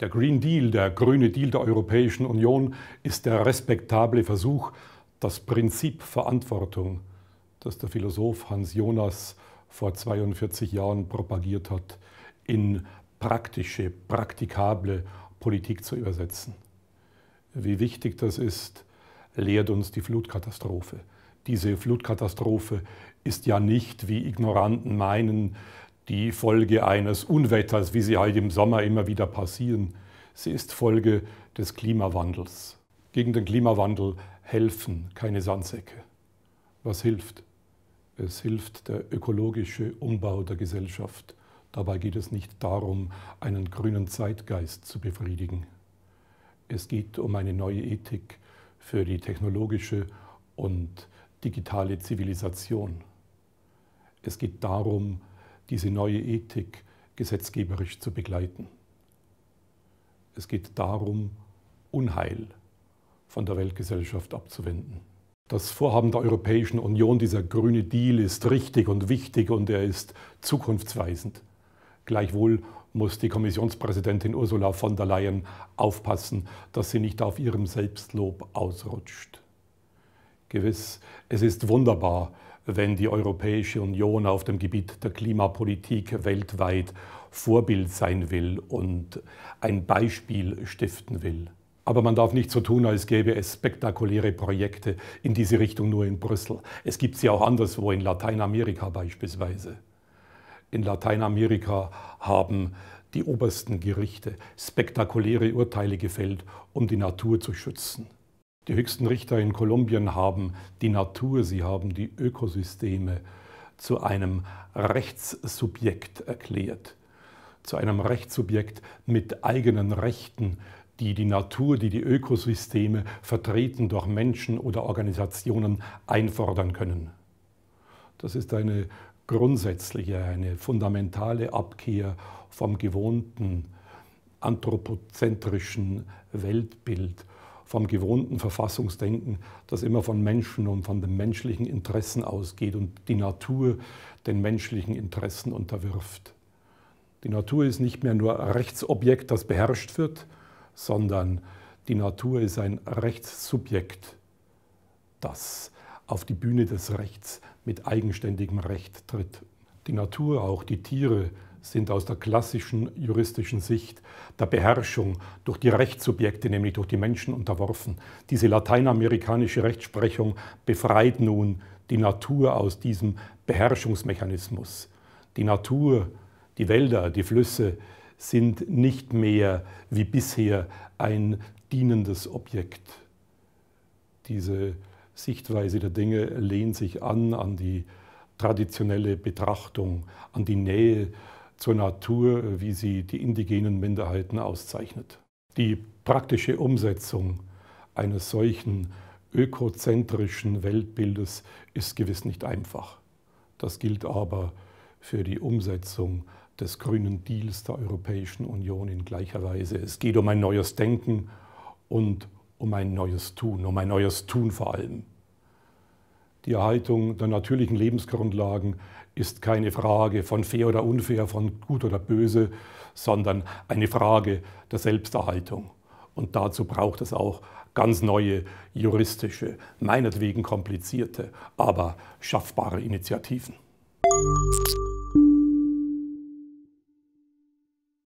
Der Green Deal, der grüne Deal der Europäischen Union, ist der respektable Versuch, das Prinzip Verantwortung, das der Philosoph Hans Jonas vor 42 Jahren propagiert hat, in praktische, praktikable Politik zu übersetzen. Wie wichtig das ist, lehrt uns die Flutkatastrophe. Diese Flutkatastrophe ist ja nicht, wie Ignoranten meinen, die Folge eines Unwetters, wie sie halt im Sommer immer wieder passieren. Sie ist Folge des Klimawandels. Gegen den Klimawandel helfen keine Sandsäcke. Was hilft? Es hilft der ökologische Umbau der Gesellschaft. Dabei geht es nicht darum, einen grünen Zeitgeist zu befriedigen. Es geht um eine neue Ethik für die technologische und digitale Zivilisation. Es geht darum, diese neue Ethik gesetzgeberisch zu begleiten. Es geht darum, Unheil von der Weltgesellschaft abzuwenden. Das Vorhaben der Europäischen Union, dieser grüne Deal, ist richtig und wichtig und er ist zukunftsweisend. Gleichwohl muss die Kommissionspräsidentin Ursula von der Leyen aufpassen, dass sie nicht auf ihrem Selbstlob ausrutscht. Gewiss, es ist wunderbar, wenn die Europäische Union auf dem Gebiet der Klimapolitik weltweit Vorbild sein will und ein Beispiel stiften will. Aber man darf nicht so tun, als gäbe es spektakuläre Projekte in diese Richtung nur in Brüssel. Es gibt sie auch anderswo, in Lateinamerika beispielsweise. In Lateinamerika haben die obersten Gerichte spektakuläre Urteile gefällt, um die Natur zu schützen. Die höchsten Richter in Kolumbien haben die Natur, sie haben die Ökosysteme zu einem Rechtssubjekt erklärt, zu einem Rechtssubjekt mit eigenen Rechten, die die Natur, die die Ökosysteme vertreten durch Menschen oder Organisationen einfordern können. Das ist eine grundsätzliche, eine fundamentale Abkehr vom gewohnten anthropozentrischen Weltbild vom gewohnten Verfassungsdenken, das immer von Menschen und von den menschlichen Interessen ausgeht und die Natur den menschlichen Interessen unterwirft. Die Natur ist nicht mehr nur Rechtsobjekt, das beherrscht wird, sondern die Natur ist ein Rechtssubjekt, das auf die Bühne des Rechts mit eigenständigem Recht tritt. Die Natur, auch die Tiere, sind aus der klassischen juristischen Sicht der Beherrschung durch die Rechtssubjekte, nämlich durch die Menschen, unterworfen. Diese lateinamerikanische Rechtsprechung befreit nun die Natur aus diesem Beherrschungsmechanismus. Die Natur, die Wälder, die Flüsse sind nicht mehr wie bisher ein dienendes Objekt. Diese Sichtweise der Dinge lehnt sich an an die traditionelle Betrachtung, an die Nähe zur Natur, wie sie die indigenen Minderheiten auszeichnet. Die praktische Umsetzung eines solchen ökozentrischen Weltbildes ist gewiss nicht einfach. Das gilt aber für die Umsetzung des grünen Deals der Europäischen Union in gleicher Weise. Es geht um ein neues Denken und um ein neues Tun, um ein neues Tun vor allem. Die Erhaltung der natürlichen Lebensgrundlagen ist keine Frage von fair oder unfair, von gut oder böse, sondern eine Frage der Selbsterhaltung. Und dazu braucht es auch ganz neue juristische, meinetwegen komplizierte, aber schaffbare Initiativen.